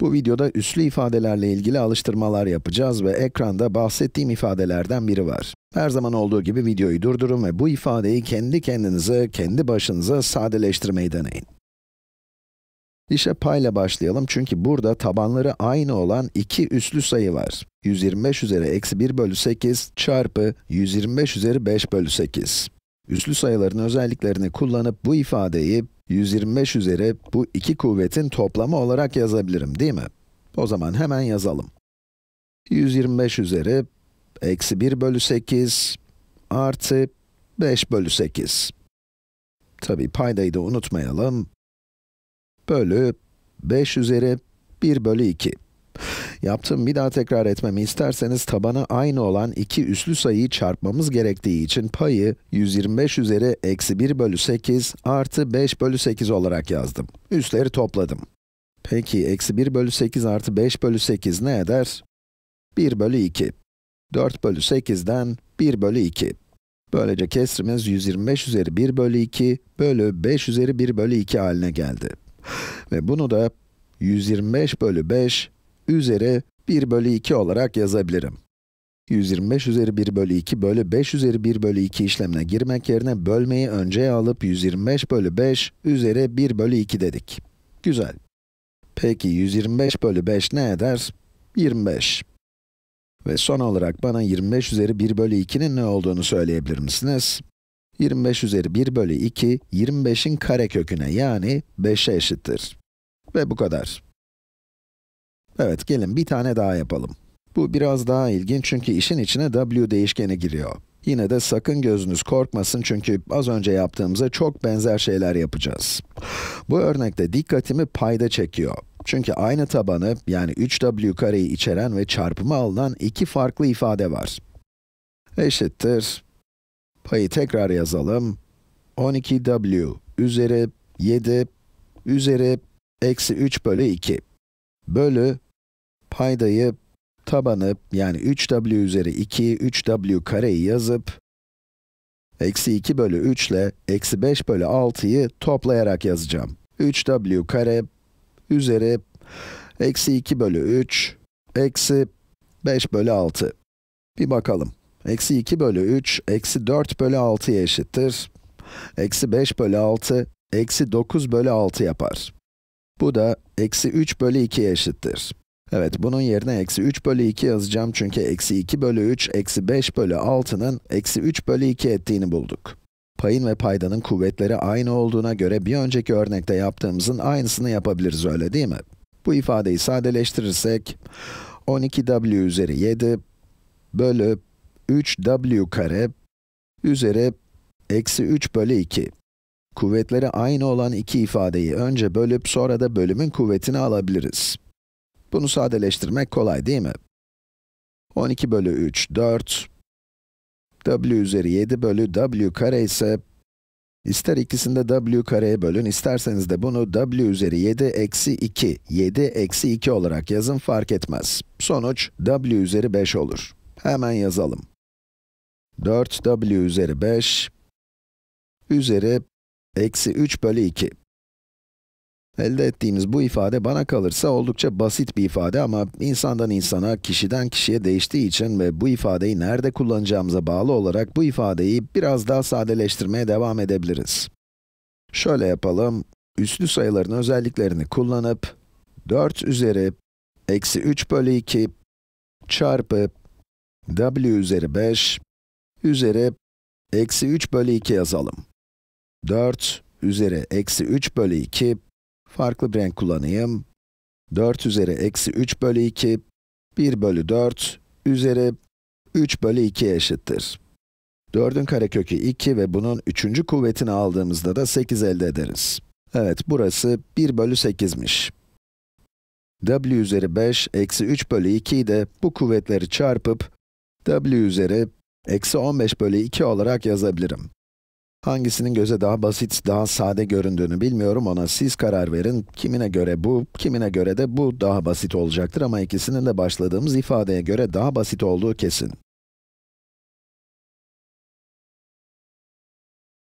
Bu videoda üslü ifadelerle ilgili alıştırmalar yapacağız ve ekranda bahsettiğim ifadelerden biri var. Her zaman olduğu gibi videoyu durdurun ve bu ifadeyi kendi kendinize, kendi başınıza sadeleştirmeyi deneyin. İşe payla başlayalım çünkü burada tabanları aynı olan iki üslü sayı var. 125 üzeri eksi 1 bölü 8 çarpı 125 üzeri 5 bölü 8. Üslü sayıların özelliklerini kullanıp bu ifadeyi 125 üzeri bu iki kuvvetin toplamı olarak yazabilirim değil mi? O zaman hemen yazalım. 125 üzeri eksi 1 bölü 8 artı 5 bölü 8. Tabi paydayı da unutmayalım. Bölü 5 üzeri 1 bölü 2. Yaptığım bir daha tekrar etmemi isterseniz tabana aynı olan iki üslü sayıyı çarpmamız gerektiği için payı 125 üzeri eksi 1 bölü 8 artı 5 bölü 8 olarak yazdım. Üsleri topladım. Peki eksi 1 bölü 8 artı 5 bölü 8 ne eder? 1 bölü 2. 4 bölü 8'den 1 bölü 2. Böylece kesrimiz 125 üzeri 1 bölü 2 bölü 5 üzeri 1 bölü 2 haline geldi. Ve bunu da 125 bölü 5 üzeri 1 bölü 2 olarak yazabilirim. 125 üzeri 1 bölü 2 bölü 5 üzeri 1 bölü 2 işlemine girmek yerine bölmeyi önceye alıp 125 bölü 5 üzeri 1 bölü 2 dedik. Güzel. Peki 125 bölü 5 ne eder? 25. Ve son olarak bana 25 üzeri 1 bölü 2'nin ne olduğunu söyleyebilir misiniz? 25 üzeri 1 bölü 2, 25'in kareköküne yani 5'e eşittir. Ve bu kadar. Evet, gelin bir tane daha yapalım. Bu biraz daha ilginç çünkü işin içine w değişkeni giriyor. Yine de sakın gözünüz korkmasın çünkü az önce yaptığımıza çok benzer şeyler yapacağız. Bu örnekte dikkatimi payda çekiyor. Çünkü aynı tabanı, yani 3w kareyi içeren ve çarpımı alınan iki farklı ifade var. Eşittir. Payı tekrar yazalım. 12w üzeri 7 üzeri eksi 3 bölü 2 bölü paydayı tabanı yani 3w üzeri 2, 3w kareyi yazıp eksi 2 bölü 3 ile eksi 5 bölü 6'yı toplayarak yazacağım. 3w kare üzeri eksi 2 bölü 3 eksi 5 bölü 6. Bir bakalım. Eksi 2 bölü 3, eksi 4 bölü 6'ya eşittir. Eksi 5 bölü 6, eksi 9 bölü 6 yapar. Bu da eksi 3 bölü 2'ye eşittir. Evet, bunun yerine eksi 3 bölü 2 yazacağım çünkü eksi 2 bölü 3, eksi 5 bölü 6'nın eksi 3 bölü 2 ettiğini bulduk. Payın ve paydanın kuvvetleri aynı olduğuna göre bir önceki örnekte yaptığımızın aynısını yapabiliriz öyle değil mi? Bu ifadeyi sadeleştirirsek, 12w üzeri 7 bölü 3w kare üzeri eksi 3 bölü 2. Kuvvetleri aynı olan iki ifadeyi önce bölüp sonra da bölümün kuvvetini alabiliriz. Bunu sadeleştirmek kolay değil mi? 12 bölü 3, 4. w üzeri 7 bölü w kare ise, ister ikisinde w kareye bölün, isterseniz de bunu w üzeri 7 eksi 2, 7 eksi 2 olarak yazın fark etmez. Sonuç w üzeri 5 olur. Hemen yazalım. 4w üzeri 5, üzeri eksi 3 bölü 2. Elde ettiğimiz bu ifade bana kalırsa oldukça basit bir ifade ama insandan insana, kişiden kişiye değiştiği için ve bu ifadeyi nerede kullanacağımıza bağlı olarak bu ifadeyi biraz daha sadeleştirmeye devam edebiliriz. Şöyle yapalım, üslü sayıların özelliklerini kullanıp 4 üzeri eksi 3 bölü 2 çarpı w üzeri 5 üzeri eksi 3 bölü 2 yazalım. 4 üzeri eksi 3 bölü 2 Farklı bir renk kullanayım. 4 üzeri eksi 3 bölü 2, 1 bölü 4 üzeri 3 bölü 2 eşittir. 4'ün karekökü 2 ve bunun 3. kuvvetini aldığımızda da 8 elde ederiz. Evet, burası 1 bölü 8'miş. w üzeri 5 eksi 3 bölü 2'yi de bu kuvvetleri çarpıp w üzeri eksi 15 bölü 2 olarak yazabilirim. Hangisinin göze daha basit, daha sade göründüğünü bilmiyorum, ona siz karar verin. Kimine göre bu, kimine göre de bu daha basit olacaktır ama ikisinin de başladığımız ifadeye göre daha basit olduğu kesin.